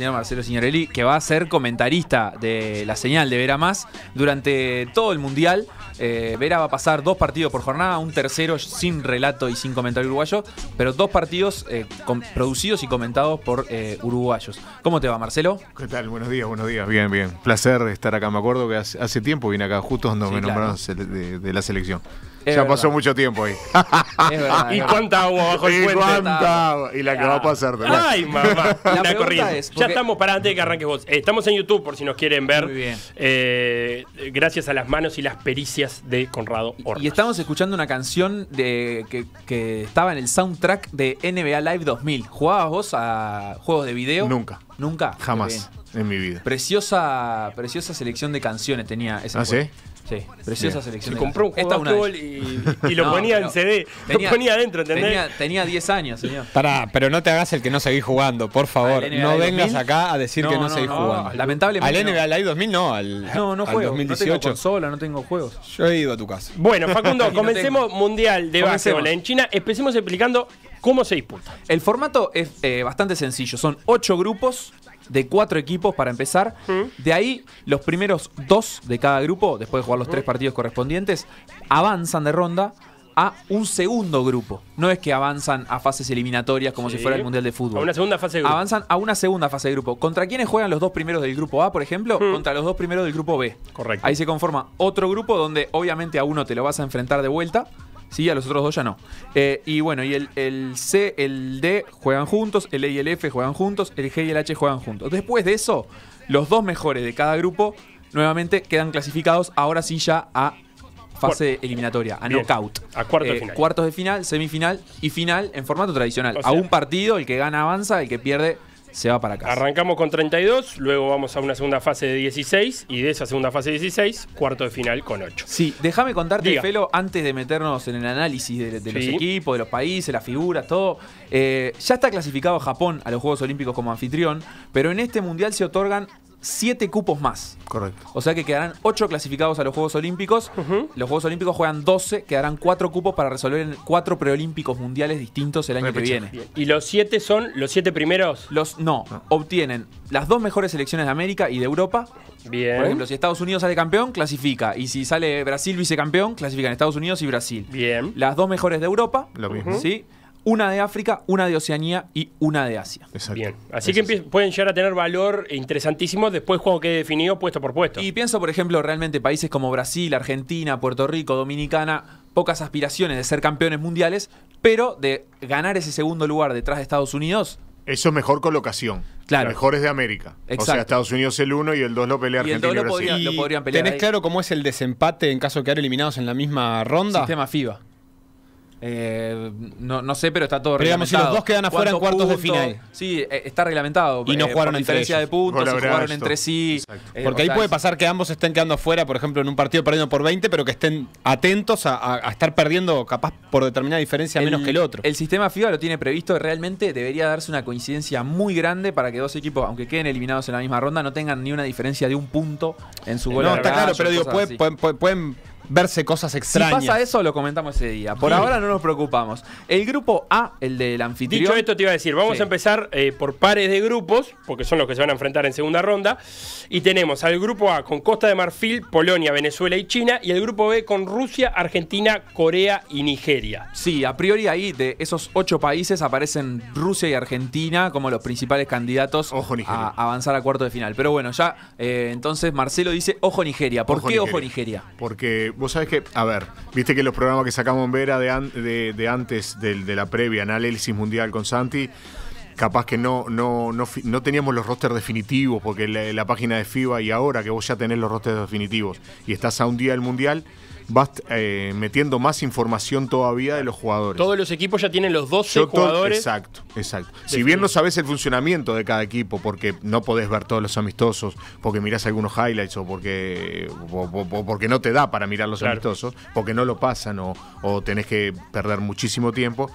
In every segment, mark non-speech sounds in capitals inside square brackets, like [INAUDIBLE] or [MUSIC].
señor Marcelo Signorelli, que va a ser comentarista de la señal de Vera Más durante todo el Mundial. Eh, Vera va a pasar dos partidos por jornada, un tercero sin relato y sin comentario uruguayo, pero dos partidos eh, producidos y comentados por eh, uruguayos. ¿Cómo te va, Marcelo? ¿Qué tal? Buenos días, buenos días. Bien, bien. Placer estar acá. Me acuerdo que hace, tiempo vine acá, justo cuando me nombraron de la selección ya pasó mucho tiempo ahí. [LAUGHS] ¿Y cuánta agua bajo el puente? Cuánta agua. Y la que va a pasar también. Ay, mamá. La, Ya estamos, para antes de que arranques vos. Eh, estamos en YouTube por si nos quieren ver. Muy bien. Eh, gracias a las manos y las pericias de Conrado Hornos. Y, estamos escuchando una canción de, que, estaba en el soundtrack de NBA Live 2000. ¿Jugabas vos a juegos de video? Nunca. ¿Nunca? Jamás en mi vida. Preciosa, preciosa selección de canciones tenía esa. ¿Ah, sí? Sí, preciosa selección. compró un juego y, lo ponía en CD. lo ponía adentro, ¿entendés? Tenía 10 años, señor. Pará, pero no te hagas el que no seguís jugando, por favor. No vengas acá a decir que no, seguís jugando. Lamentablemente. Al NBA 2000 no, al, no, no juego. No tengo consola, no tengo juegos. Yo he ido a tu casa. Bueno, Facundo, [LAUGHS] comencemos Mundial de Básquetbol en China. Empecemos explicando cómo se disputa. El formato es eh, bastante sencillo. Son 8 grupos de cuatro equipos para empezar. De ahí, los primeros dos de cada grupo, después de jugar los tres partidos correspondientes, avanzan de ronda a un segundo grupo. No es que avanzan a fases eliminatorias como si fuera el Mundial de Fútbol. A una segunda fase de grupo. Avanzan a una segunda fase de grupo. ¿Contra quiénes juegan los dos primeros del grupo A, por ejemplo? Contra los dos primeros del grupo B. Correcto. Ahí se conforma otro grupo donde obviamente a uno te lo vas a enfrentar de vuelta Sí, a los otros dos ya no. Eh, y bueno, y el, el, C, el D juegan juntos, el E y el F juegan juntos, el G y el H juegan juntos. Después de eso, los dos mejores de cada grupo nuevamente quedan clasificados ahora sí ya a fase eliminatoria, a knockout. A cuartos de eh, final. Cuartos de final, semifinal y final en formato tradicional. a un partido, el que gana avanza, el que pierde se va para acá Arrancamos con 32, luego vamos a una segunda fase de 16 y de esa segunda fase de 16, cuarto de final con 8. Sí, déjame contarte, Felo, antes de meternos en el análisis de, los equipos, de los países, las figuras, todo. Eh, ya está clasificado Japón a los Juegos Olímpicos como anfitrión, pero en este mundial se otorgan siete cupos más. Correcto. O sea que quedarán ocho clasificados a los Juegos Olímpicos. Los Juegos Olímpicos juegan 12, quedarán cuatro cupos para resolver en cuatro preolímpicos mundiales distintos el año que viene. ¿Y los siete son los siete primeros? Los no, obtienen las dos mejores selecciones de América y de Europa. Bien. Por ejemplo, si Estados Unidos sale campeón, clasifica. Y si sale Brasil vicecampeón, clasifican Estados Unidos y Brasil. Bien. Las dos mejores de Europa. Lo mismo. ¿Sí? una de África, una de Oceanía y una de Asia. Bien. Así que pueden llegar a tener valor interesantísimo después juego que he definido puesto por puesto. Y pienso, por ejemplo, realmente países como Brasil, Argentina, Puerto Rico, Dominicana, pocas aspiraciones de ser campeones mundiales, pero de ganar ese segundo lugar detrás de Estados Unidos. Eso es mejor colocación. Claro. Mejores de América. O sea, Estados Unidos el 1 y el 2 no pelea Argentina y, ¿Tenés claro cómo es el desempate en caso de quedar eliminados en la misma ronda? Sistema FIBA. Eh, no, sé, pero está todo reglamentado. Digamos, si los dos quedan afuera en cuartos de final. Sí, eh, está reglamentado. Y no eh, jugaron entre diferencia de puntos, jugaron entre sí. Porque ahí puede pasar que ambos estén quedando afuera, por ejemplo, en un partido perdiendo por 20, pero que estén atentos a, estar perdiendo capaz por determinada diferencia menos que el otro. El sistema FIBA lo tiene previsto, realmente debería darse una coincidencia muy grande para que dos equipos, aunque queden eliminados en la misma ronda, no tengan ni una diferencia de un punto en su gol. No, está claro, pero digo, pueden verse cosas extrañas. Si pasa eso, lo comentamos ese día. Por ahora no nos preocupamos. El grupo A, el del anfitrión. Dicho esto, te iba a decir, vamos a empezar eh, por pares de grupos, porque son los que se van a enfrentar en segunda ronda. Y tenemos al grupo A con Costa de Marfil, Polonia, Venezuela y China, y el grupo B con Rusia, Argentina, Corea y Nigeria. Sí, a priori ahí de esos ocho países aparecen Rusia y Argentina como los principales candidatos a avanzar a cuarto de final. Pero bueno, ya eh, entonces Marcelo dice ojo Nigeria. ¿Por qué ojo Nigeria? Porque Vos sabés que, a ver, viste que los programas que sacamos en Vera de, antes de, la previa, análisis mundial con Santi, capaz que no, no, no, teníamos los rosters definitivos, porque la, página de FIBA y ahora que vos ya tenés los rosters definitivos y estás a un día del mundial vas eh, metiendo más información todavía de los jugadores. Todos los equipos ya tienen los 12 jugadores. Exacto, exacto. Si bien no sabes el funcionamiento de cada equipo, porque no podés ver todos los amistosos, porque mirás algunos highlights o porque, porque no te da para mirar los amistosos, porque no lo pasan o, o tenés que perder muchísimo tiempo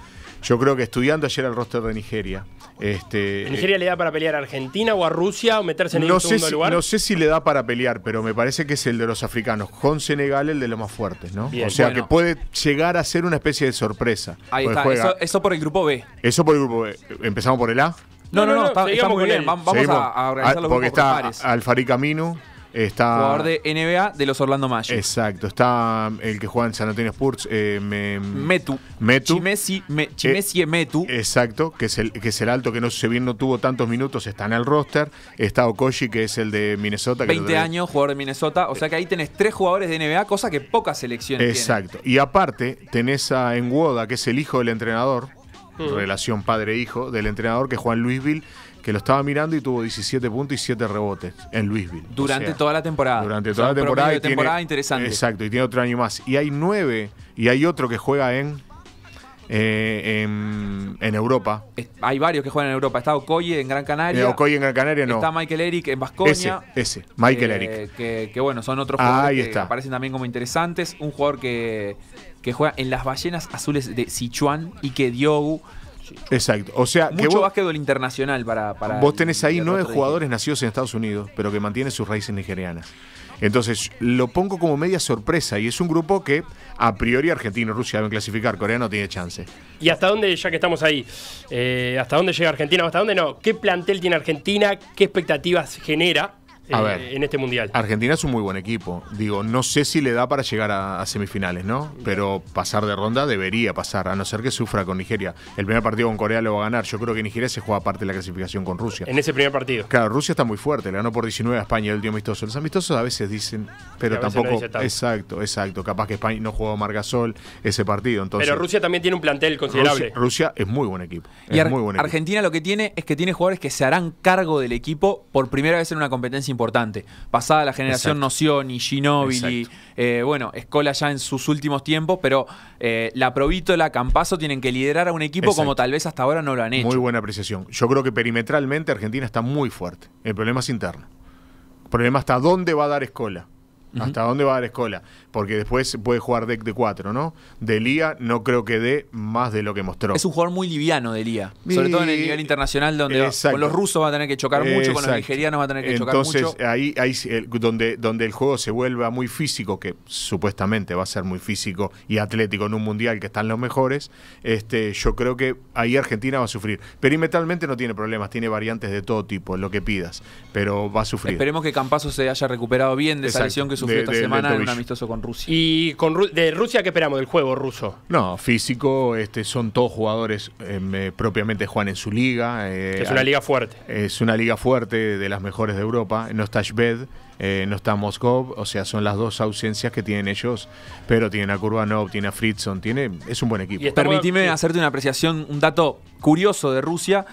yo creo que estudiando ayer el roster de Nigeria. Este, ¿Nigeria le da para pelear a Argentina o a Rusia o meterse en el segundo lugar? No sé si le da para pelear, pero me parece que es el de los africanos, con Senegal el de los más fuertes, ¿no? o sea que puede llegar a ser una especie de sorpresa. Ahí está, eso, por el grupo B. Eso por el grupo B. ¿Empezamos por el A? No, no, no, no, con él Vamos a, a, Porque está Alfari Está... Jugador de NBA de los Orlando Magic. Exacto. Está el que juega en San Antonio Spurs. Eh, Metu. Chimesi, me, eh, Metu. Exacto, que es, el, que es el alto que no bien no tuvo tantos minutos, está en el roster. Está Okoshi, que es el de Minnesota. 20 años, jugador de Minnesota. O sea que ahí tenés tres jugadores de NBA, cosa que pocas selecciones Exacto. Y aparte, tenés a Enwoda, que es el hijo del entrenador. Mm. Relación padre-hijo del entrenador que Juan en Louisville que lo estaba mirando y tuvo 17 puntos y 7 rebotes en Louisville. Durante toda la temporada. Durante toda la temporada. Y interesante. Exacto, y tiene otro año más. Y hay nueve, y hay otro que juega en eh, en, Europa. Hay varios que juegan en Europa. Está Okoye en Gran Canaria. Eh, Okoye en Gran Canaria no. Está Michael Eric en Vasconia. Ese, Michael eh, Eric. Que, bueno, son otros jugadores que está. aparecen también como interesantes. Un jugador que, que juega en las ballenas azules de Sichuan y que Diogu Exacto. O sea, Mucho que básquetbol internacional para. vos tenés ahí nueve jugadores nacidos en Estados Unidos, pero que mantienen sus raíces nigerianas. Entonces, lo pongo como media sorpresa y es un grupo que a priori Argentina y Rusia deben clasificar, Corea no tiene chance. ¿Y hasta dónde, ya que estamos ahí, eh, hasta dónde llega Argentina o hasta dónde no? ¿Qué plantel tiene Argentina? ¿Qué expectativas genera? Eh, en este mundial. Argentina es un muy buen equipo. Digo, no sé si le da para llegar a, semifinales, ¿no? Pero pasar de ronda debería pasar, a no ser que sufra con Nigeria. El primer partido con Corea lo va a ganar. Yo creo que Nigeria se juega parte de la clasificación con Rusia. En ese primer partido. Claro, Rusia está muy fuerte. Le ganó por 19 a España el tío amistoso. Los amistosos a veces dicen, pero tampoco. exacto, exacto. Capaz que España no jugó Margasol ese partido. Entonces, pero Rusia también tiene un plantel considerable. Rusia, es muy buen equipo. Es muy buen equipo. Argentina lo que tiene es que tiene jugadores que se harán cargo del equipo por primera vez en una competencia importante. Pasada la generación y Ginóbili, eh, bueno, Escola ya en sus últimos tiempos, pero eh, la Provítola, Campazo tienen que liderar a un equipo como tal vez hasta ahora no lo han hecho. Muy buena apreciación. Yo creo que perimetralmente Argentina está muy fuerte. El problema es interno. El problema hasta dónde va a dar Escola. ¿Hasta dónde va a dar Escola? Porque después puede jugar deck de 4, ¿no? De Lía no creo que dé más de lo que mostró. Es un jugador muy liviano de Lía. Sobre todo en el nivel internacional, donde con los rusos va a tener que chocar mucho, con los nigerianos va a tener que chocar mucho. Ahí, ahí donde, donde el juego se vuelva muy físico, que supuestamente va a ser muy físico y atlético en un mundial que están los mejores, este, yo creo que ahí Argentina va a sufrir. Perimetralmente no tiene problemas, tiene variantes de todo tipo, lo que pidas, pero va a sufrir. Esperemos que Campaso se haya recuperado bien de esa lesión que sufrió esta semana en un amistoso con Rusia. ¿Y con de Rusia qué esperamos del juego ruso? No, físico, este, son todos jugadores eh, propiamente juegan en su liga. Eh, es una liga fuerte. Es una liga fuerte de las mejores de Europa. No está Shved, eh, no está Moskov, o sea, son las dos ausencias que tienen ellos, pero tienen a Kurbanov, tiene a Fritzson, tiene, es un buen equipo. Permitime hacerte una apreciación, un dato curioso de Rusia.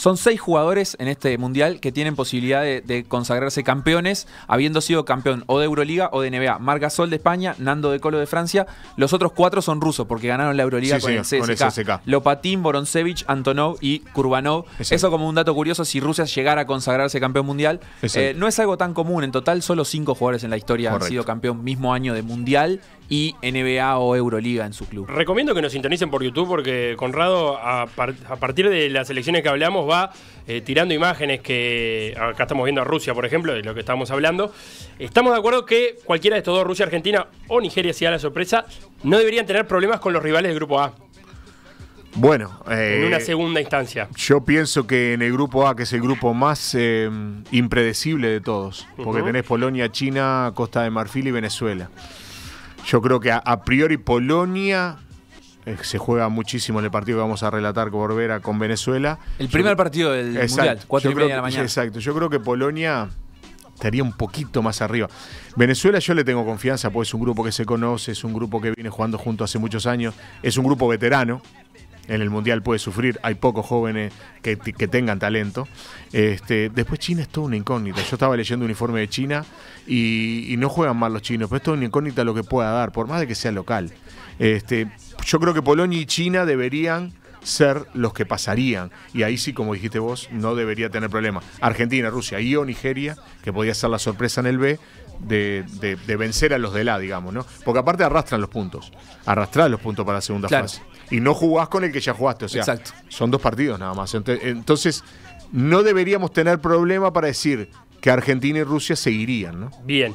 Son seis jugadores en este mundial que tienen posibilidad de, consagrarse campeones, habiendo sido campeón o de Euroliga o de NBA. Margasol de España, Nando de Colo de Francia. Los otros cuatro son rusos porque ganaron la Euroliga con, el con, Lopatín, Boronsevich, Antonov y Kurbanov. Eso como un dato curioso si Rusia llegara a consagrarse campeón mundial. Eh, no es algo tan común. En total, solo cinco jugadores en la historia han sido campeón mismo año de mundial y NBA o Euroliga en su club. Recomiendo que nos sintonicen por YouTube porque Conrado, a, partir de las elecciones que hablamos, va eh, tirando imágenes que acá estamos viendo a Rusia, por ejemplo, de lo que estamos hablando. Estamos de acuerdo que cualquiera de estos dos, Rusia, Argentina o Nigeria, si da la sorpresa, no deberían tener problemas con los rivales del Grupo A. Bueno, en una eh, segunda instancia. Yo pienso que en el grupo A, que es el grupo más eh, impredecible de todos, porque tenés Polonia, China, Costa de Marfil y Venezuela. Yo creo que a, priori Polonia eh, se juega muchísimo en el partido que vamos a relatar con con Venezuela. El primer partido del Mundial, cuatro y de la mañana. Exacto, yo creo que Polonia estaría un poquito más arriba. Venezuela yo le tengo confianza, pues es un grupo que se conoce, es un grupo que viene jugando junto hace muchos años, es un grupo veterano, en el Mundial puede sufrir, hay pocos jóvenes que, tengan talento. Este, después China es toda una incógnita. Yo estaba leyendo un informe de China y, no juegan mal los chinos, pero es toda una incógnita lo que pueda dar, por más de que sea local. Este, yo creo que Polonia y China deberían ser los que pasarían. Y ahí sí, como dijiste vos, no debería tener problema. Argentina, Rusia y o Nigeria, que podía ser la sorpresa en el B, de, vencer a los de la, digamos, ¿no? Porque aparte arrastran los puntos. Arrastrar los puntos para la segunda fase. Y no jugás con el que ya jugaste. O sea, son dos partidos nada más. Entonces, no deberíamos tener problema para decir que Argentina y Rusia seguirían, ¿no? Bien.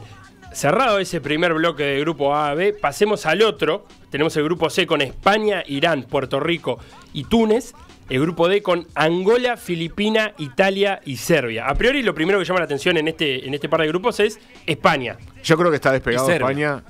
Cerrado ese primer bloque de grupo A B, pasemos al otro. Tenemos el grupo C con España, Irán, Puerto Rico y Túnez el grupo D con Angola, Filipina, Italia y Serbia. A priori, lo primero que llama la atención en este, en este par de grupos es España. Yo creo que está despegado España.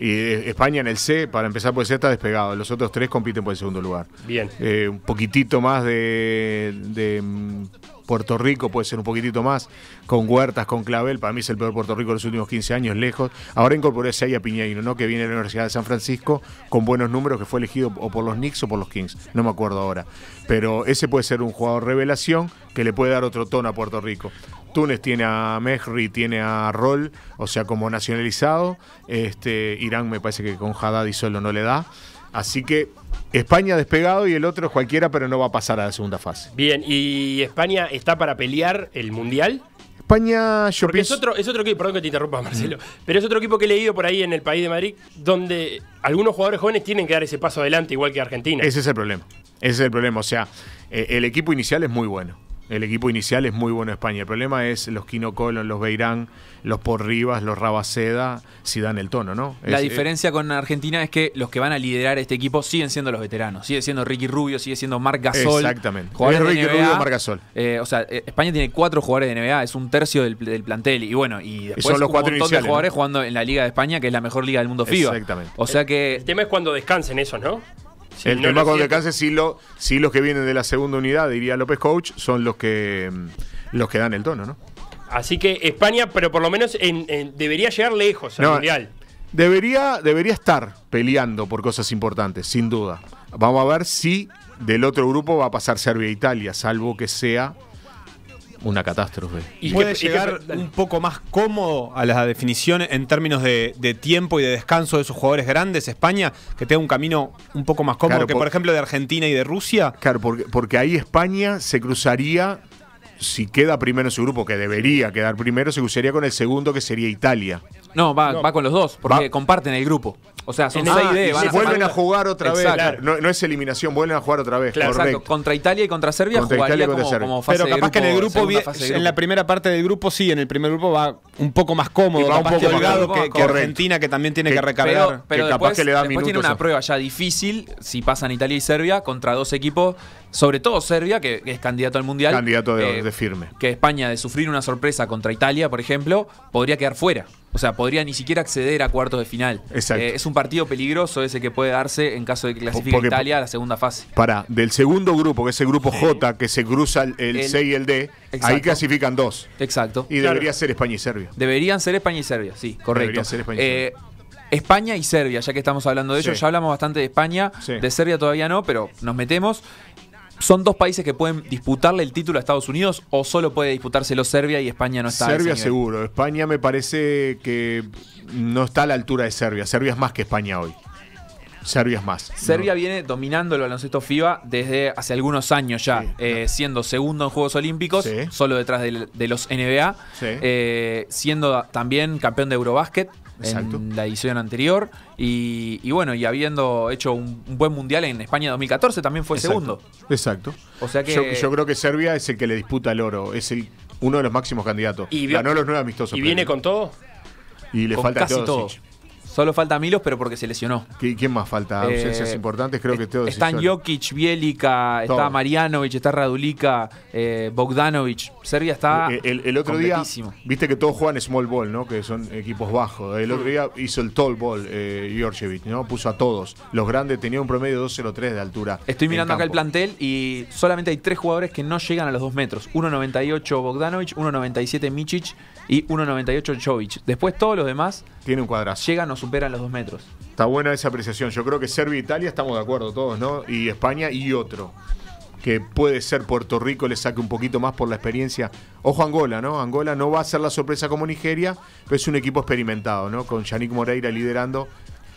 Y eh, España en el C, para empezar por el C, está despegado. Los otros tres compiten por el segundo lugar. Bien. Eh, un poquitito más de mm, Puerto Rico puede ser un poquitito más, con Huertas, con Clavel, para mí es el peor Puerto Rico de los últimos 15 años, lejos. Ahora incorporé a Piñeiro, ¿no? que viene de la Universidad de San Francisco, con buenos números, que fue elegido o por los Knicks o por los Kings, no me acuerdo ahora. Pero ese puede ser un jugador revelación que le puede dar otro tono a Puerto Rico. Túnez tiene a Mejri, tiene a Roll, o sea, como nacionalizado. Este, Irán me parece que con Haddad y solo no le da. Así que España despegado y el otro cualquiera, pero no va a pasar a la segunda fase. Bien, ¿y España está para pelear el Mundial? España, yo pienso... Es otro, es equipo, perdón que te interrumpa, Marcelo, pero es otro equipo que he leído por ahí en el país de Madrid, donde algunos jugadores jóvenes tienen que dar ese paso adelante, igual que Argentina. Ese es el problema. Ese es el problema. O sea, eh, el equipo inicial es muy bueno. El equipo inicial es muy bueno España. El problema es los Kino Colon, los Beirán, los Porribas, los Rabaceda, si dan el tono, ¿no? La eh, diferencia con Argentina es que los que van a liderar este equipo siguen siendo los veteranos. Sigue siendo Ricky Rubio, sigue siendo Marc Gasol. Exactamente. Es Ricky Rubio, Marc Gasol. Eh, o sea, eh, España tiene cuatro jugadores de NBA, es un tercio del, plantel. Y bueno, y después son los cuatro montón jugadores jugando en la Liga de España, que es la mejor liga del mundo FIBA. Exactamente. O sea que... El tema es cuando descansen esos, ¿no? el tema con descanso si sí, los que vienen de la segunda unidad, diría López Coach, son los que, mm, los que dan el tono, ¿no? Así que España, pero por lo menos debería llegar lejos al Mundial. Debería, debería estar peleando por cosas importantes, sin duda. Vamos a ver si del otro grupo va a pasar Serbia e Italia, salvo que sea una catástrofe. Y puede llegar un poco más cómodo a la definición en términos de, tiempo y de descanso de esos jugadores grandes. España, que tenga un camino un poco más cómodo que, por, ejemplo, de Argentina y de Rusia. Claro, porque ahí España se cruzaría si queda primero su grupo, que debería quedar primero, se cruzaría con el segundo, que sería Italia. No, va, con los dos, porque comparten el grupo. O sea, son 6 de. Si vuelven a jugar otra vez. No, es eliminación, vuelven a jugar otra vez. Claro, Exacto. Contra Italia y contra Serbia jugaría como, Pero capaz que en el grupo, en la primera parte del grupo, sí, en el primer grupo va un poco más cómodo, va un que que, Argentina, que también tiene que, recargar. Pero, capaz que le da después minutos. tiene una prueba ya difícil, si pasan Italia y Serbia, contra dos equipos sobre todo Serbia, que, es candidato al Mundial. Candidato eh, de, firme. Que España, de sufrir una sorpresa contra Italia, por ejemplo, podría quedar fuera. O sea, podría ni siquiera acceder a cuartos de final. Eh, es un partido peligroso ese que puede darse en caso de que clasifique Italia a la segunda fase. Para, del segundo grupo, que es el grupo J, que se cruza el, C y el D, ahí clasifican dos. Exacto. Y debería ser España y Serbia. Deberían ser España y Serbia, sí, correcto. ser España y eh, Serbia. España y Serbia, ya que estamos hablando de ellos, ya hablamos bastante de España, de Serbia todavía no, pero nos metemos. ¿Son dos países que pueden disputarle el título a Estados Unidos o solo puede disputárselo Serbia y España no está? Serbia a seguro. España me parece que no está a la altura de Serbia. Serbia es más que España hoy. Serbia es más. Serbia viene dominando el baloncesto FIBA desde hace algunos años ya, eh, siendo segundo en Juegos Olímpicos, solo detrás de, los NBA, eh, siendo también campeón de Eurobásquet, en la edición anterior. Y, bueno, y habiendo hecho un, buen mundial en España 2014, también fue segundo. Exacto. O sea que... Yo, creo que Serbia es el que le disputa el oro, es el, uno de los máximos candidatos. Y Ganó los nueve amistosos. ¿Y viene con todo? Y le falta casi todo. Solo falta Milos, pero porque se lesionó. ¿Quién más falta? Eh, Ausencias importantes, creo que todos. Están Jokic, Bielica, está Marianovic, está Radulica, eh, Bogdanovic. Serbia está. Eh, el, otro día. Viste que todos juegan small ball, ¿no? Que son equipos bajos. El otro día hizo el tall ball, eh, ¿no? Puso a todos. Los grandes tenían un promedio de 2.03 de altura. Estoy mirando acá el plantel y solamente hay tres jugadores que no llegan a los dos metros: 1.98 Bogdanovic, 1.97 Michic y 1.98 Jovic. Después todos los demás tiene un cuadrado. Llega, no supera los dos metros. Está buena esa apreciación. Yo creo que Serbia e Italia estamos de acuerdo todos, ¿no? Y España y otro. Que puede ser Puerto Rico le saque un poquito más por la experiencia. Ojo Angola, ¿no? Angola no va a ser la sorpresa como Nigeria, pero es un equipo experimentado, ¿no? Con Yannick Moreira liderando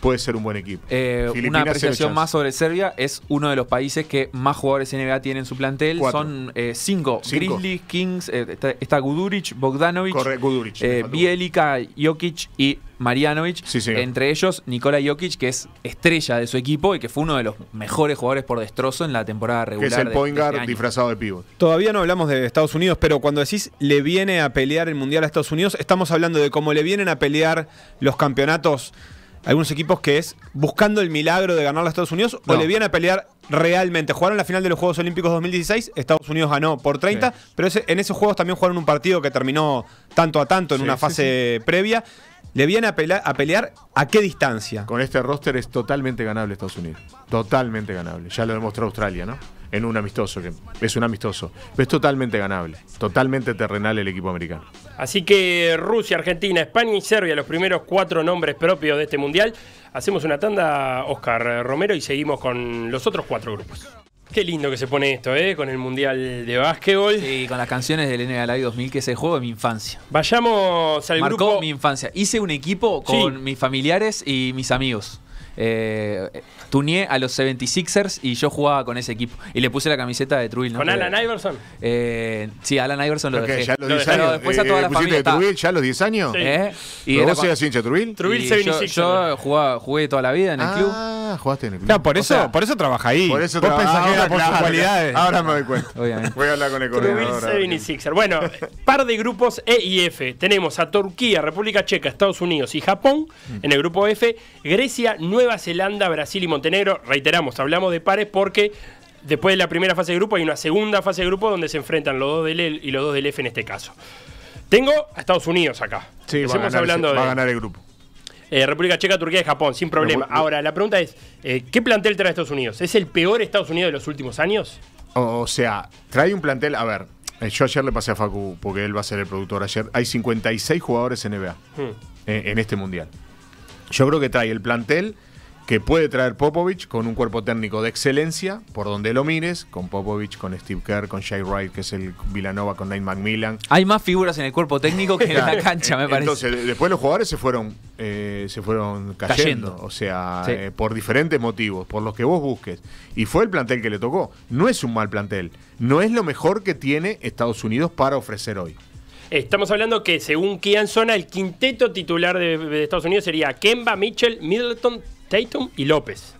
puede ser un buen equipo. Eh, una apreciación más sobre Serbia, es uno de los países que más jugadores NBA tienen en su plantel. Son eh, cinco. Grizzlies, Kings, eh, está, Guduric, Bogdanovic, Bielica, Jokic y Marianovic. Entre ellos, Nikola Jokic, que es estrella de su equipo y que fue uno de los mejores jugadores por destrozo en la temporada regular. Que es el de, este disfrazado de pivot. Todavía no hablamos de Estados Unidos, pero cuando decís le viene a pelear el Mundial a Estados Unidos, estamos hablando de cómo le vienen a pelear los campeonatos algunos equipos que es buscando el milagro de ganar a Estados Unidos o le vienen a pelear realmente. Jugaron la final de los Juegos Olímpicos 2016, Estados Unidos ganó por 30, pero en esos Juegos también jugaron un partido que terminó tanto a tanto en una fase previa le vienen a, pelear, a pelear a qué distancia. Con este roster es totalmente ganable Estados Unidos. Totalmente ganable. Ya lo demostró Australia, ¿no? En un amistoso, que es un amistoso. es totalmente ganable. Totalmente terrenal el equipo americano. Así que Rusia, Argentina, España y Serbia, los primeros cuatro nombres propios de este mundial. Hacemos una tanda, Oscar Romero, y seguimos con los otros cuatro grupos. Qué lindo que se pone esto, ¿eh? Con el Mundial de Básquetbol. Sí, con las canciones del NBA 2000, que es el juego de mi infancia. Vayamos al Marcó grupo... mi infancia. Hice un equipo con mis familiares y mis amigos eh, tuneé a los 76ers y yo jugaba con ese equipo. Y le puse la camiseta de Truil. ¿Con eh, Alan Iverson? Eh, sí, Alan Iverson lo okay, dejé. Ya los 10 años. Después a eh, toda la familia. De Truil, ¿Ya a los 10 años? Sí. Eh, ¿Y ¿Pero vos eras hincha Truil? Truil 76 Yo, yo jugaba, jugué toda la vida en el ah, club. Ah, jugaste en el club. Claro, por eso, por eso trabaja ahí. Por eso vos pensás que era por sus cualidades. Ahora me doy cuenta. Voy a hablar con el Truil 76er. Bueno, par de grupos E y F. Tenemos a Turquía, República Checa, Estados Unidos y Japón. Mm. En el grupo F, Grecia, Nueva Nueva Zelanda, Brasil y Montenegro. Reiteramos, hablamos de pares porque después de la primera fase de grupo hay una segunda fase de grupo donde se enfrentan los dos del e L y los dos del F en este caso. Tengo a Estados Unidos acá. Sí, a ganar, hablando de, va a ganar el grupo. Eh, República Checa, Turquía y Japón, sin problema. Ahora, la pregunta es, eh, ¿qué plantel trae Estados Unidos? ¿Es el peor Estados Unidos de los últimos años? O, sea, trae un plantel, a ver, eh, yo ayer le pasé a Facu, porque él va a ser el productor ayer, hay 56 jugadores NBA hmm. en este mundial. Yo creo que trae el plantel que puede traer Popovich con un cuerpo técnico de excelencia, por donde lo mires, con Popovich, con Steve Kerr, con Shai Wright, que es el Villanova, con Nate McMillan. Hay más figuras en el cuerpo técnico que en la cancha, me parece. Entonces, después los jugadores se fueron, eh, se fueron cayendo, o sea, eh, por diferentes motivos, por los que vos busques. Y fue el plantel que le tocó. No es un mal plantel, no es lo mejor que tiene Estados Unidos para ofrecer hoy. Estamos hablando que según Kian el quinteto titular de, de Estados Unidos sería Kemba, Mitchell, Middleton, Tatum y López.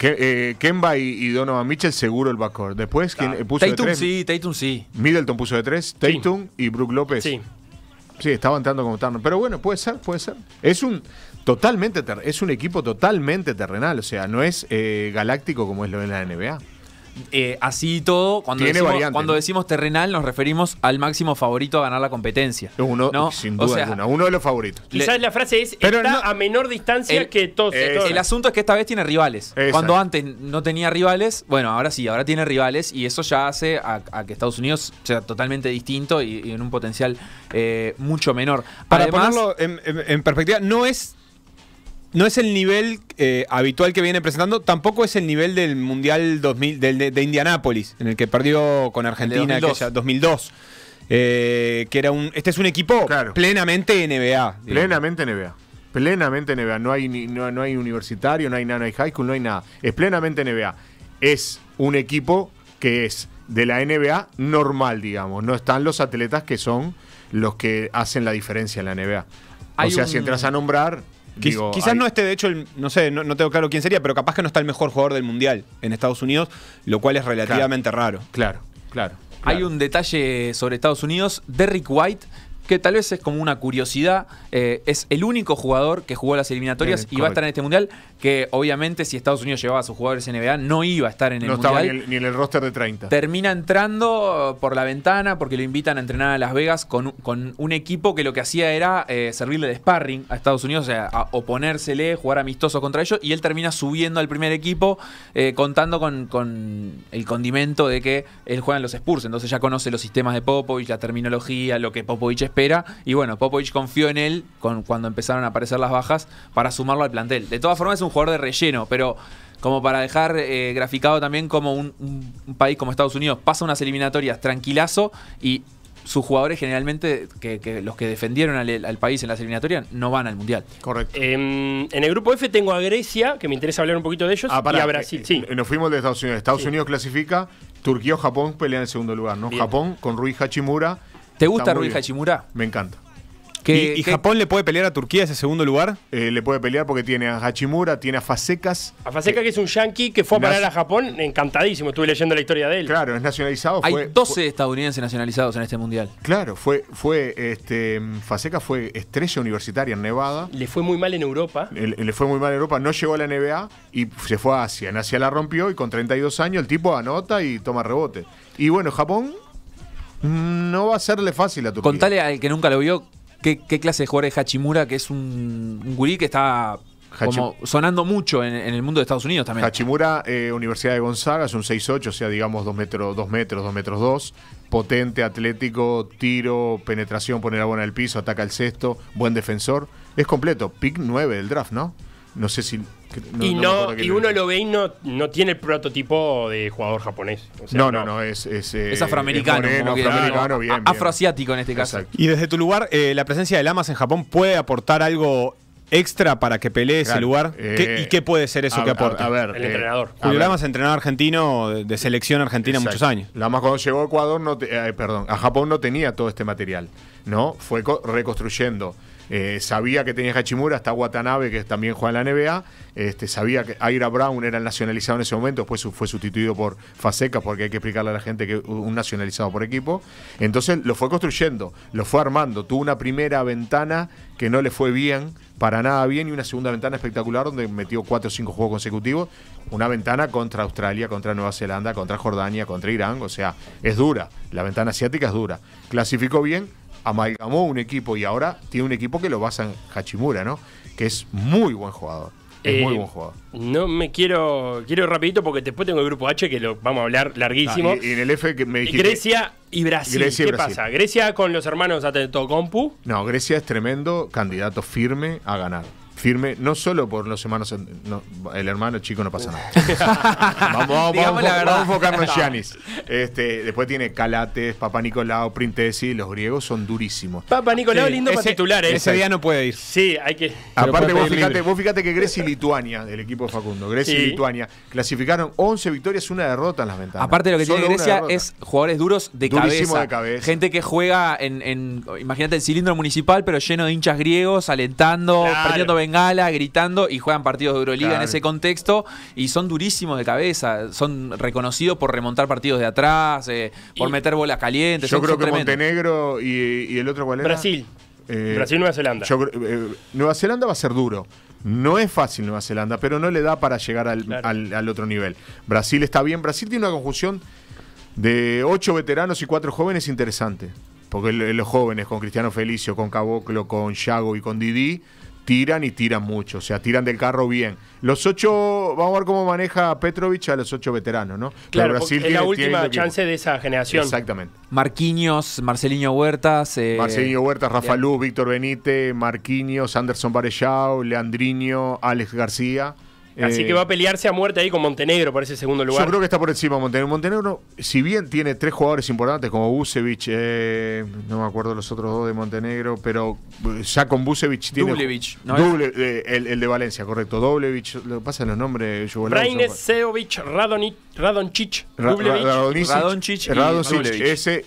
Eh, Kemba y, Donovan Mitchell seguro el backcourt. Después, ¿quién ah, eh, puso de tres? sí, Tatum sí. Middleton puso de tres, Tatum y Brook López. Sí. Sí, estaba entrando como Turner. Pero bueno, puede ser, puede ser. Es un totalmente es un equipo totalmente terrenal. O sea, no es eh, galáctico como es lo de la NBA. Eh, así y todo, cuando decimos, cuando decimos terrenal nos referimos al máximo favorito a ganar la competencia. Uno, sin duda alguna, uno de los favoritos. Quizás la frase es está a menor distancia que eh, todos. el asunto es que esta vez tiene rivales. Cuando antes no tenía rivales, bueno, ahora sí, ahora tiene rivales y eso ya hace a, que Estados Unidos sea totalmente distinto y, en un potencial eh, mucho menor. Para ponerlo en perspectiva, no es no es el nivel eh, habitual que viene presentando, tampoco es el nivel del Mundial de, Indianápolis, en el que perdió con Argentina en 2002. Eh, que era un, este es un equipo plenamente NBA. Plenamente NBA. Plenamente NBA. No hay, no, hay universitario, no hay nada, hay high school, no hay nada. Es plenamente NBA. Es un equipo que es de la NBA normal, digamos. No están los atletas que son los que hacen la diferencia en la NBA. o sea, si entras a nombrar, quizás no esté, de hecho, no sé, no, tengo claro quién sería, pero capaz que no está el mejor jugador del mundial en Estados Unidos, lo cual es relativamente raro. claro, claro. Hay un detalle sobre Estados Unidos. Derrick White que tal vez es como una curiosidad, eh, es el único jugador que jugó las eliminatorias eh, y va a estar en este mundial, que obviamente si Estados Unidos llevaba a sus jugadores NBA no iba a estar en el mundial. ni, en el roster de 30. Termina entrando por la ventana porque lo invitan a entrenar a Las Vegas con, un equipo que lo que hacía era eh, servirle de sparring a Estados Unidos, o sea, a oponérsele, jugar amistoso contra ellos y él termina subiendo al primer equipo contando con, con, el condimento de que él juega en los Spurs, entonces ya conoce los sistemas de Popovich, la terminología, lo que Popovich es espera. Y bueno, Popovich confió en él con, cuando empezaron a aparecer las bajas para sumarlo al plantel. De todas formas, es un jugador de relleno, pero como para dejar eh, graficado también como un, país como Estados Unidos pasa unas eliminatorias tranquilazo y sus jugadores generalmente, que, los que defendieron al, país en las eliminatorias, no van al Mundial. Correcto. Em, en el grupo F tengo a Grecia, que me interesa hablar un poquito de ellos, ah, y a Brasil. Eh, sí. Eh, nos fuimos de Estados Unidos. Estados Unidos clasifica, Turquía o Japón pelean en segundo lugar, ¿no? Japón con Rui Hachimura ¿Te gusta Rui Hachimura? Me encanta. ¿Y, Japón le puede pelear a Turquía ese segundo lugar? Eh, le puede pelear porque tiene a Hachimura, tiene a Fasecas. A Faseca, que, es un yankee que fue a parar a Japón encantadísimo. Estuve leyendo la historia de él. Claro, es nacionalizado. Hay 12 estadounidenses nacionalizados en este mundial. Claro, fue, fue este, Faseca fue estrella universitaria en Nevada. Le fue muy mal en Europa. Le, le, fue muy mal en Europa, no llegó a la NBA y se fue a Asia. En Asia la rompió y con 32 años el tipo anota y toma rebote. Y bueno, Japón no va a serle fácil a Turquía. Contale al que nunca lo vio qué, clase de jugador es Hachimura, que es un, gurí que está sonando mucho en, el mundo de Estados Unidos también. Hachimura, eh, Universidad de Gonzaga, es un 6'8, o sea, digamos 2 metros, 2 metros, 2 metros Potente, atlético, tiro, penetración, poner la bola en el piso, ataca el sexto buen defensor. Es completo, pick 9 del draft, ¿no? No sé si. y uno lo ve y no, no tiene el prototipo de jugador japonés. no, no, no, es, eh, afroamericano. Afroasiático en este caso. Y desde tu lugar, eh, la presencia de lamas en Japón puede aportar algo extra para que pelee ese lugar? ¿Y eh, qué puede ser eso que aporta? ver, el entrenador. Julio Lamas, entrenador argentino de, selección argentina muchos años. Lamas cuando llegó a Ecuador, no perdón, a Japón no tenía todo este material, ¿no? Fue reconstruyendo. Eh, sabía que tenía Hachimura, está Watanabe, que también juega en la NBA, este, sabía que Aira Brown era el nacionalizado en ese momento, después fue sustituido por Faseca, porque hay que explicarle a la gente que un nacionalizado por equipo. Entonces lo fue construyendo, lo fue armando, tuvo una primera ventana que no le fue bien, para nada bien, y una segunda ventana espectacular donde metió cuatro o cinco juegos consecutivos, una ventana contra Australia, contra Nueva Zelanda, contra Jordania, contra Irán, o sea, es dura, la ventana asiática es dura. Clasificó bien, amalgamó un equipo y ahora tiene un equipo que lo basa en Hachimura, ¿no? Que es muy buen jugador. Es muy eh, buen jugador. No me quiero. Quiero ir rapidito porque después tengo el grupo H que lo vamos a hablar larguísimo. Ah, en el F que me dijiste, Grecia y Brasil. Grecia ¿Qué pasa? ¿Grecia con los hermanos compu. No, Grecia es tremendo candidato firme a ganar firme, no solo por los hermanos, el hermano chico no pasa nada. [LAUGHS] vamos, a enfocarnos en Este, después tiene Calates, Papa Nicolau, Printesi, los griegos son durísimos. Papa Nicolau, lindo ese, titular, ¿eh? Ese día no puede ir. Sí, hay que. Aparte, vos fíjate, que Grecia y Lituania, del equipo de Facundo, Grecia y Lituania, clasificaron 11 victorias, una derrota en las ventanas. Aparte, lo que tiene Grecia es jugadores duros de cabeza. Gente que juega en, imagínate, el cilindro municipal, pero lleno de hinchas griegos, alentando, perdiendo venganza gala gritando y juegan partidos de Euroliga en ese contexto y son durísimos de cabeza, son reconocidos por remontar partidos de atrás, eh, por meter bolas calientes. Yo creo que Montenegro y, el otro cual era? Brasil. Eh, Brasil, Nueva Zelanda. Eh, Nueva Zelanda va a ser duro. No es fácil Nueva Zelanda, pero no le da para llegar al, otro nivel. Brasil está bien. Brasil tiene una conjunción de ocho veteranos y cuatro jóvenes interesante. Porque los jóvenes, con Cristiano Felicio, con Caboclo, con Yago y con Didi, tiran y tiran mucho, o sea, tiran del carro bien. Los ocho, vamos a ver cómo maneja Petrovich a los ocho veteranos, ¿no? Claro, es la última chance de esa generación. Exactamente. Marquinhos, Marcelinho Huertas. Eh, Marcelinho Huertas, Rafa Luz, Víctor Benítez, Marquinhos, Anderson Varellao, Leandrinho, Alex García. Así eh, que va a pelearse a muerte ahí con Montenegro para ese segundo lugar. Yo creo que está por encima Montenegro. Montenegro, si bien tiene tres jugadores importantes como Bucevic, eh, no me acuerdo los otros dos de Montenegro, pero eh, ya con Busevich tiene. el, de Valencia, correcto. Doblevich, lo pasa los nombres Reines, Seovich, Radonich, Radonchich, Dublevich, Radonchich, ese,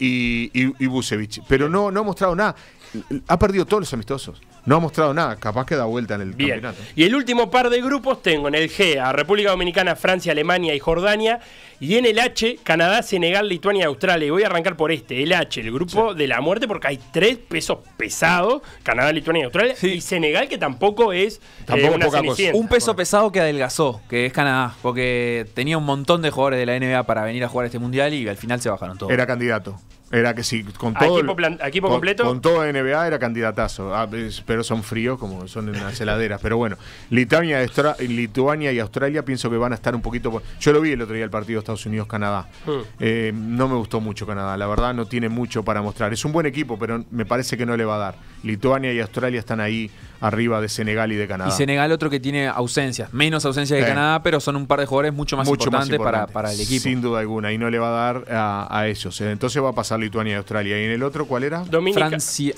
y, y, Pero no, no ha mostrado nada. Ha perdido todos los amistosos no ha mostrado nada. Capaz que da vuelta en el campeonato. Y el último par de grupos tengo en el G a República Dominicana, Francia, Alemania y Jordania. Y en el H, Canadá, Senegal, Lituania y Australia. Y voy a arrancar por este, el H, el grupo de la muerte, porque hay tres pesos pesados: Canadá, Lituania y Australia. Y Senegal, que tampoco es. Eh, un peso pesado que adelgazó, que es Canadá, porque tenía un montón de jugadores de la NBA para venir a jugar este mundial y al final se bajaron todos. Era candidato. Era que si con todo. Equipo, equipo completo. Con todo NBA era candidatazo. Ah, pero son fríos, como son en las heladeras. Pero bueno, Lituania, Lituania y Australia pienso que van a estar un poquito. yo lo vi el otro día el partido Estados Unidos-Canadá. Hmm. Eh, no me gustó mucho Canadá. La verdad, no tiene mucho para mostrar. Es un buen equipo, pero me parece que no le va a dar. Lituania y Australia están ahí arriba de Senegal y de Canadá. Y Senegal otro que tiene ausencias, menos ausencias de eh. Canadá, pero son un par de jugadores mucho más importantes para, para, el equipo. Sin duda alguna, y no le va a dar a, ellos. Eh. Entonces va a pasar Lituania y Australia. ¿Y en el otro cuál era? Francia,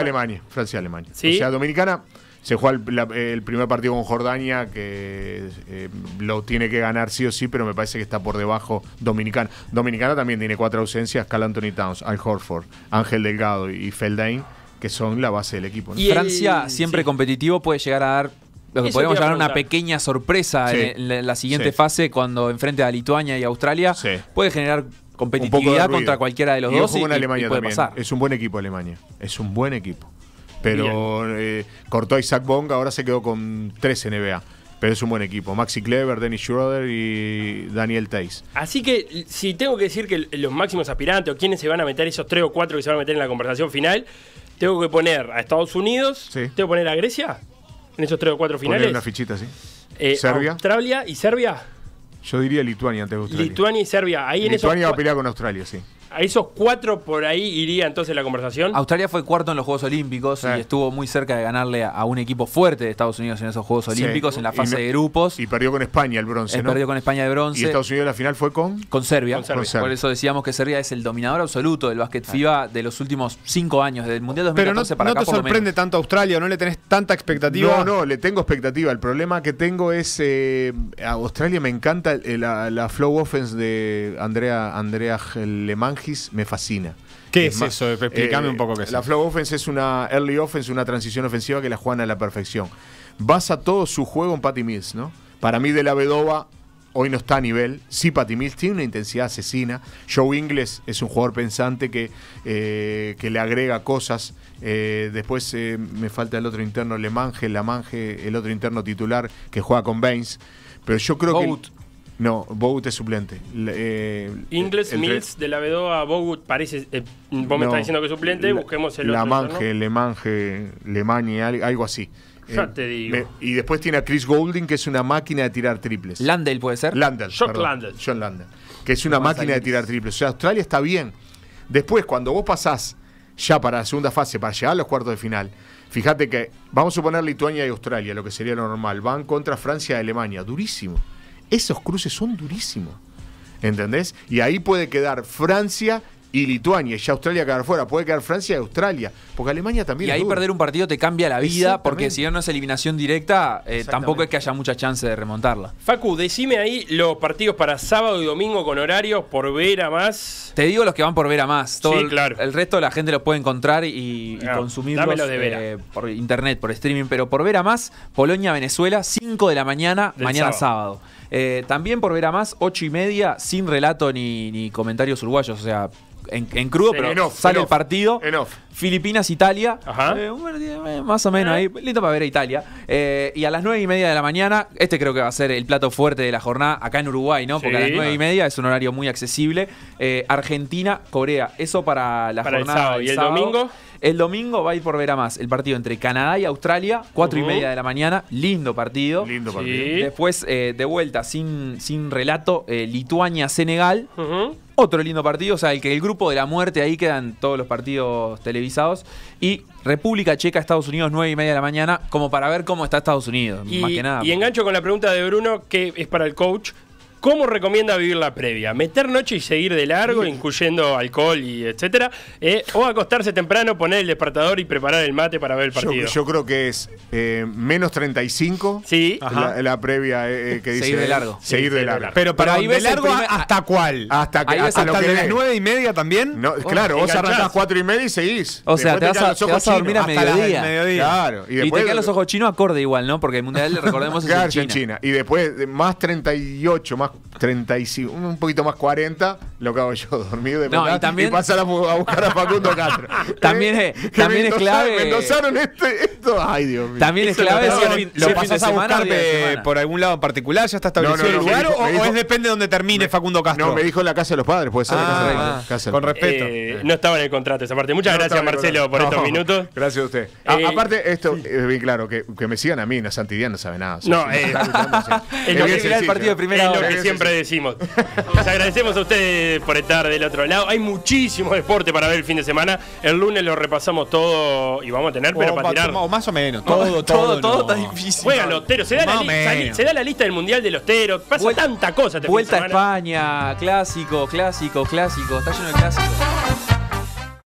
Alemania. Francia, Alemania. O sea, Dominicana se juega el, primer partido con Jordania, que eh, lo tiene que ganar sí o sí, pero me parece que está por debajo Dominicana. Dominicana también tiene cuatro ausencias, Cal Anthony Towns, Al Horford, Ángel Delgado y Feldain que son la base del equipo. Y Francia, siempre competitivo, puede llegar a dar lo que podemos llamar una pequeña sorpresa en, la, siguiente fase, cuando enfrente a Lituania y Australia, puede generar competitividad contra cualquiera de los dos. Y, Es un buen equipo Alemania, es un buen equipo. Pero eh, cortó a Isaac Bong, ahora se quedó con tres NBA pero es un buen equipo. Maxi Kleber, Dennis Schroeder y Daniel Teis. Así que si tengo que decir que los máximos aspirantes o quienes se van a meter, esos tres o cuatro que se van a meter en la conversación final, tengo que poner a Estados Unidos, sí. tengo que poner a Grecia en esos tres o cuatro finales. Poner una fichita, sí. Eh, Serbia. Australia y Serbia. Yo diría Lituania antes de Australia. Lituania y Serbia. Ahí Lituania en va a pelear con Australia, sí a esos cuatro por ahí iría entonces la conversación. Australia fue cuarto en los Juegos Olímpicos y estuvo muy cerca de ganarle a, un equipo fuerte de Estados Unidos en esos Juegos Olímpicos, en la fase de grupos. Y perdió con España el bronce. Eh, ¿no? Perdió con España de bronce. Y Estados Unidos la final fue con. Con Serbia. Por eso decíamos que Serbia es el dominador absoluto del básquet FIBA de los últimos cinco años, del Mundial 2014 Pero no, te sorprende tanto Australia, no le tenés tanta expectativa. No, no, le tengo expectativa. El problema que tengo es. Eh, a Australia me encanta eh, la, flow offense de Andrea, Andrea Lemange me fascina. ¿Qué es, eso? Explícame un poco qué es. La flow offense es una early offense, una transición ofensiva que la juegan a la perfección. Basa todo su juego en Patty Mills, ¿no? Para mí, de la Bedoba, hoy no está a nivel. Sí, Patty Mills tiene una intensidad asesina. Joe Ingles es un jugador pensante que, eh, que le agrega cosas. Eh, después eh, me falta el otro interno, Le Mange, La Mange, el otro interno titular que juega con Baines. Pero yo creo que. No, Bogut es suplente. Eh, Mills, de la Bedoa, Bogut, parece. Eh, vos me estás diciendo que es suplente, busquemos el la manje, ¿no? Le Lemagne, algo así. Ya eh, digo. y después tiene a Chris Golding, que es una máquina de tirar triples. Landel puede ser. Landel. Perdón, Landel. John Landel. Que es una máquina de tirar triples. O sea, Australia está bien. Después, cuando vos pasás ya para la segunda fase, para llegar a los cuartos de final, fíjate que vamos a poner Lituania y Australia, lo que sería lo normal. Van contra Francia y Alemania. Durísimo. Esos cruces son durísimos. ¿Entendés? Y ahí puede quedar Francia y Lituania, ya Australia quedar fuera, puede quedar Francia y Australia, porque Alemania también. Y ahí perder un partido te cambia la vida, porque si no es eliminación directa, eh, tampoco es que haya mucha chance de remontarla. Facu, decime ahí los partidos para sábado y domingo con horarios por ver a más. Te digo los que van por ver a más. sí, claro. El, resto la gente los puede encontrar y, ah, consumirlos eh, por internet, por streaming, pero por ver a más, Polonia, Venezuela, 5 de la mañana, mañana sábado. Eh, también por ver a más, 8 y media, sin relato ni, comentarios uruguayos. O sea, en, crudo, pero sale el partido. En Filipinas, Italia. Eh, eh, más o menos eh. ahí. Lindo para ver a Italia. y a las 9 y media de la mañana, este creo que va a ser el plato fuerte de la jornada acá en Uruguay, ¿no? Porque a las 9 y media es un horario muy accesible. Argentina, Corea. Eso para la jornada. El ¿Y el domingo? El domingo va a ir por ver a más el partido entre Canadá y Australia, 4 y media de la mañana. Lindo partido. Lindo partido. Después, de vuelta, sin, sin relato, Lituania-Senegal. Otro lindo partido. O sea, el que el grupo de la muerte ahí quedan todos los partidos televisivos y República Checa, Estados Unidos, 9 y media de la mañana, como para ver cómo está Estados Unidos, y, más que nada. Y engancho con la pregunta de Bruno, que es para el coach. ¿Cómo recomienda vivir la previa? ¿Meter noche y seguir de largo, incluyendo alcohol y etcétera? Eh, ¿O acostarse temprano, poner el despertador y preparar el mate para ver el partido? Yo, creo que es eh, menos 35 sí. la, la previa eh, eh, que dice. Seguir de largo. Seguir de largo. Pero para ir de largo hasta ah, cuál? Hasta, hasta, las 9 y media también. No, oh, claro, vos arrancás cuatro y media y seguís. O sea, te, vas a, dormir a mediodía. Claro. Y, después, te quedan los ojos chinos acorde igual, ¿no? Porque el mundial, [LAUGHS] recordemos, es en China. Y después, más 38, más 35, un poquito más 40, lo que hago yo, [LAUGHS] dormido de no, y, también, pasar a, buscar a Facundo [LAUGHS] Castro. también es, también es clave. Este, esto. Ay, Dios mío. También es clave si lo, pasas a buscar por algún lado en particular, ya está establecido el lugar, o, es depende de donde termine Facundo Castro. No, me dijo en la casa de los padres, puede ser. la ah, casa, ah. casa con respeto. Eh, no estaba en el contrato esa parte. Muchas gracias, Marcelo, por estos minutos. Gracias a usted. Eh, aparte, esto es bien claro, que, que me sigan a mí, la Santidad no sabe nada. No, eh, [LAUGHS] es lo que siempre decimos. Les agradecemos a ustedes por estar del otro lado. Hay muchísimo deporte para ver el fin de semana. El lunes lo repasamos todo y vamos a tener, pero para tirar. más o menos, todo, todo. Todo, está difícil. los teros. Se da, la lista del mundial de los teros. Pasa tanta cosa. Este vuelta a España, clásico, clásico, clásico. Está lleno de clásicos.